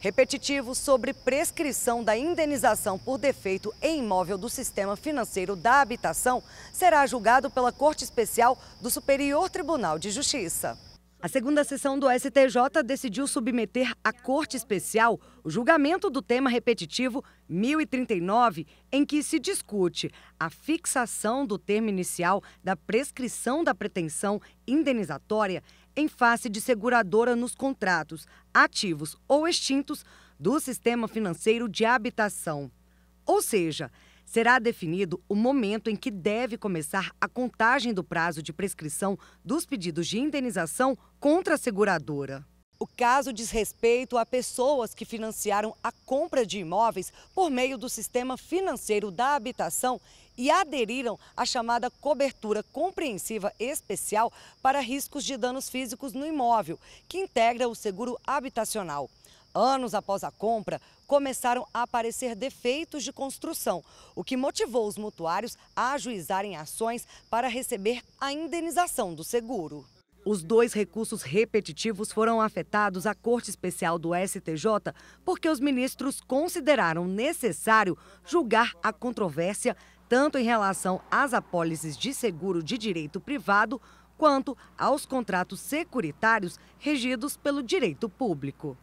repetitivo sobre prescrição da indenização por defeito em imóvel do Sistema Financeiro da Habitação será julgado pela Corte Especial do Superior Tribunal de Justiça. A segunda sessão do STJ decidiu submeter à Corte Especial o julgamento do tema repetitivo 1039, em que se discute a fixação do termo inicial da prescrição da pretensão indenizatória em face de seguradora nos contratos ativos ou extintos do sistema financeiro de habitação. Ou seja, será definido o momento em que deve começar a contagem do prazo de prescrição dos pedidos de indenização contra a seguradora. O caso diz respeito a pessoas que financiaram a compra de imóveis por meio do sistema financeiro da habitação e aderiram à chamada cobertura compreensiva especial para riscos de danos físicos no imóvel, que integra o seguro habitacional. Anos após a compra, começaram a aparecer defeitos de construção, o que motivou os mutuários a ajuizarem ações para receber a indenização do seguro. Os dois recursos repetitivos foram afetados à Corte Especial do STJ porque os ministros consideraram necessário julgar a controvérsia tanto em relação às apólices de seguro de direito privado quanto aos contratos securitários regidos pelo direito público.